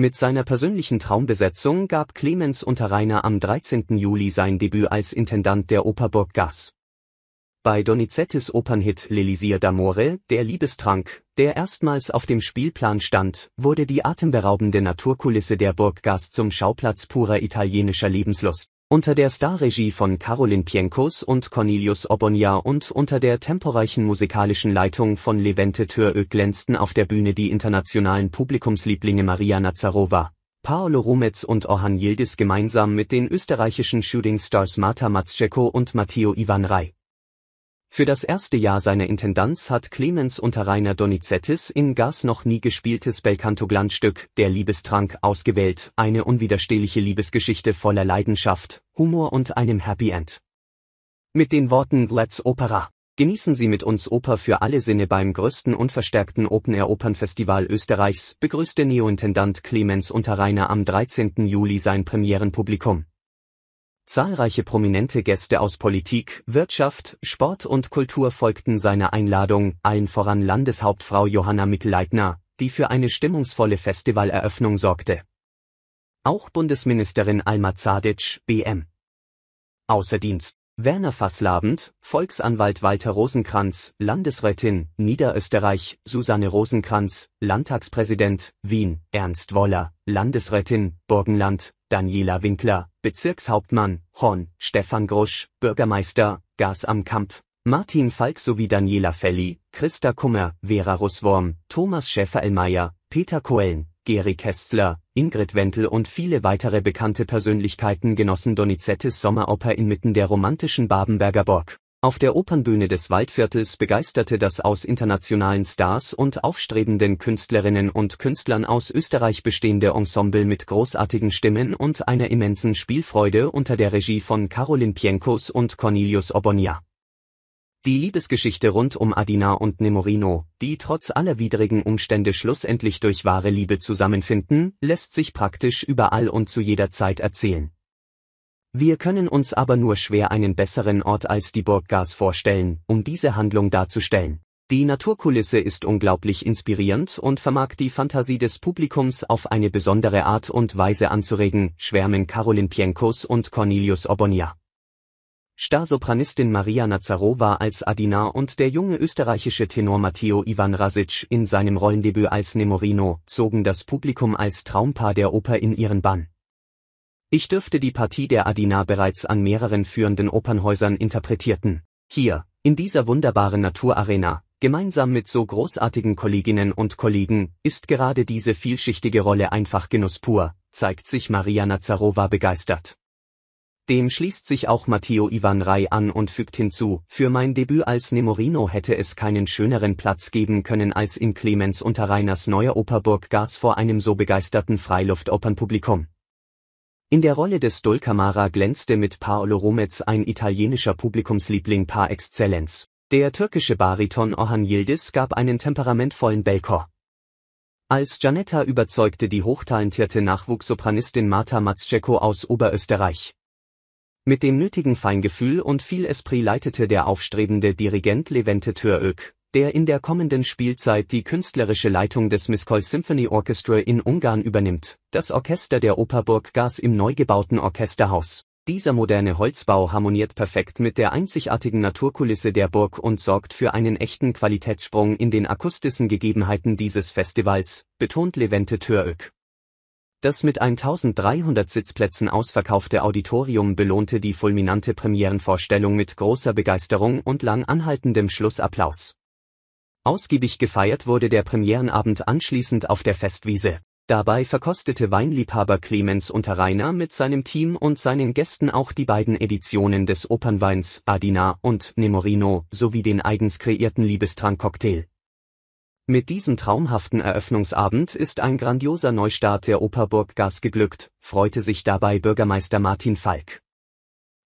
Mit seiner persönlichen Traumbesetzung gab Clemens Unterreiner am 13. Juli sein Debüt als Intendant der Oper Burggas. Bei Donizettis Opernhit L'Elisir d'Amore, der Liebestrank, der erstmals auf dem Spielplan stand, wurde die atemberaubende Naturkulisse der Burggas zum Schauplatz purer italienischer Lebenslust unter der Starregie von Karolin Pienkos und Cornelius Obonia und unter der temporeichen musikalischen Leitung von Levente Törö glänzten auf der Bühne die internationalen Publikumslieblinge Maria Nazarova, Paolo Rumetz und Orhan Yildiz gemeinsam mit den österreichischen Shooting Stars Marta Matscheko und Matteo Ivan Rey. Für das erste Jahr seiner Intendanz hat Clemens unter Rainer Donizettis in Gas noch nie gespieltes Belcanto-Glanzstück Der Liebestrank ausgewählt, eine unwiderstehliche Liebesgeschichte voller Leidenschaft, Humor und einem Happy End. Mit den Worten Let's Opera. Genießen Sie mit uns Oper für alle Sinne beim größten und verstärkten Open-Air-Opernfestival Österreichs, begrüßte Neointendant Clemens Unterreiner am 13. Juli sein Premierenpublikum. Zahlreiche prominente Gäste aus Politik, Wirtschaft, Sport und Kultur folgten seiner Einladung, allen voran Landeshauptfrau Johanna Mittelleitner, die für eine stimmungsvolle Festivaleröffnung sorgte. Auch Bundesministerin Alma Zadic, BM. Außerdienst. Werner Fasslabend, Volksanwalt Walter Rosenkranz, Landesrätin, Niederösterreich, Susanne Rosenkranz, Landtagspräsident, Wien, Ernst Woller, Landesrätin, Burgenland, Daniela Winkler, Bezirkshauptmann, Horn, Stefan Grusch, Bürgermeister, Gas am Kampf, Martin Falk sowie Daniela Felli, Christa Kummer, Vera Russwurm, Thomas Schäfer-Ellmeier, Peter Coellen, Geri Kessler, Ingrid Wendel und viele weitere bekannte Persönlichkeiten genossen Donizettes Sommeroper inmitten der romantischen Babenberger Burg. Auf der Opernbühne des Waldviertels begeisterte das aus internationalen Stars und aufstrebenden Künstlerinnen und Künstlern aus Österreich bestehende Ensemble mit großartigen Stimmen und einer immensen Spielfreude unter der Regie von Karolin Pienkos und Cornelius Obonia. Die Liebesgeschichte rund um Adina und Nemorino, die trotz aller widrigen Umstände schlussendlich durch wahre Liebe zusammenfinden, lässt sich praktisch überall und zu jeder Zeit erzählen. Wir können uns aber nur schwer einen besseren Ort als die Burg Gas vorstellen, um diese Handlung darzustellen. Die Naturkulisse ist unglaublich inspirierend und vermag die Fantasie des Publikums auf eine besondere Art und Weise anzuregen, schwärmen Karolin Pienkos und Cornelius Obonia. Starsopranistin Maria Nazarova als Adina und der junge österreichische Tenor Matteo Ivan Rasic in seinem Rollendebüt als Nemorino zogen das Publikum als Traumpaar der Oper in ihren Bann. Ich dürfte die Partie der Adina bereits an mehreren führenden Opernhäusern interpretierten. Hier, in dieser wunderbaren Naturarena, gemeinsam mit so großartigen Kolleginnen und Kollegen, ist gerade diese vielschichtige Rolle einfach Genuss pur, zeigt sich Maria Nazarova begeistert. Dem schließt sich auch Matteo Ivan Rai an und fügt hinzu, für mein Debüt als Nemorino hätte es keinen schöneren Platz geben können als in Clemens unter Unterreiners neuer Operburg Gas vor einem so begeisterten Freiluftopernpublikum. In der Rolle des Dolcamara glänzte mit Paolo Rometz ein italienischer Publikumsliebling par excellence. Der türkische Bariton Orhan Yildiz gab einen temperamentvollen Belkor. Als Janetta überzeugte die hochtalentierte Nachwuchssopranistin Marta Matzscheko aus Oberösterreich. Mit dem nötigen Feingefühl und viel Esprit leitete der aufstrebende Dirigent Levente Türök, der in der kommenden Spielzeit die künstlerische Leitung des Miskol Symphony Orchestra in Ungarn übernimmt, das Orchester der Operburg Gas im neu gebauten Orchesterhaus. Dieser moderne Holzbau harmoniert perfekt mit der einzigartigen Naturkulisse der Burg und sorgt für einen echten Qualitätssprung in den akustischen Gegebenheiten dieses Festivals, betont Levente Török. Das mit 1300 Sitzplätzen ausverkaufte Auditorium belohnte die fulminante Premierenvorstellung mit großer Begeisterung und lang anhaltendem Schlussapplaus. Ausgiebig gefeiert wurde der Premierenabend anschließend auf der Festwiese. Dabei verkostete Weinliebhaber Clemens Unterreiner mit seinem Team und seinen Gästen auch die beiden Editionen des Opernweins Adina und Nemorino sowie den eigens kreierten Liebestrank-Cocktail. Mit diesem traumhaften Eröffnungsabend ist ein grandioser Neustart der Operburg Gas geglückt, freute sich dabei Bürgermeister Martin Falk.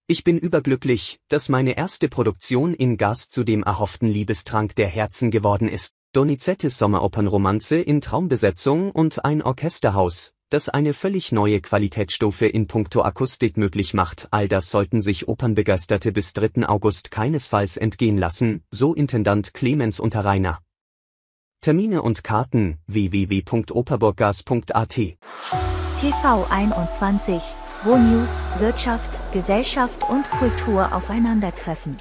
Ich bin überglücklich, dass meine erste Produktion in Gas zu dem erhofften Liebestrank der Herzen geworden ist. Donizettis Sommeropernromanze in Traumbesetzung und ein Orchesterhaus, das eine völlig neue Qualitätsstufe in puncto Akustik möglich macht. All das sollten sich Opernbegeisterte bis 3. August keinesfalls entgehen lassen, so Intendant Clemens Unterreiner. Termine und Karten www.operburggas.at TV 21 wo News, Wirtschaft, Gesellschaft und Kultur aufeinandertreffen.